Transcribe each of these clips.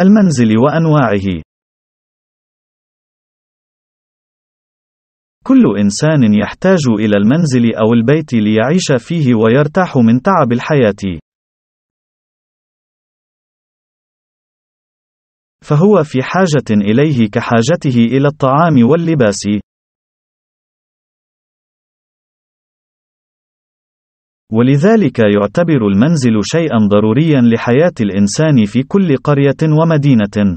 المنزل وأنواعه كل إنسان يحتاج إلى المنزل أو البيت ليعيش فيه ويرتاح من تعب الحياة. فهو في حاجة إليه كحاجته إلى الطعام واللباس. ولذلك يعتبر المنزل شيئا ضروريا لحياة الإنسان في كل قرية ومدينة.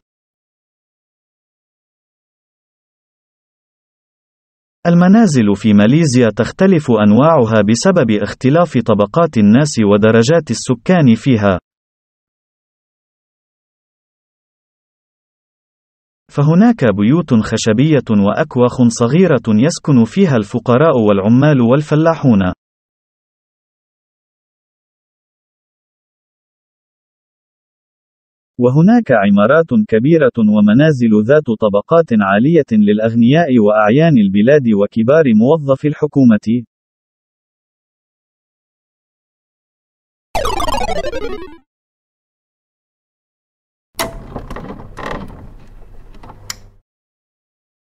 المنازل في ماليزيا تختلف أنواعها بسبب اختلاف طبقات الناس ودرجات السكان فيها. فهناك بيوت خشبية وأكواخ صغيرة يسكن فيها الفقراء والعمال والفلاحون. وهناك عمارات كبيرة ومنازل ذات طبقات عالية للأغنياء وأعيان البلاد وكبار موظفي الحكومة.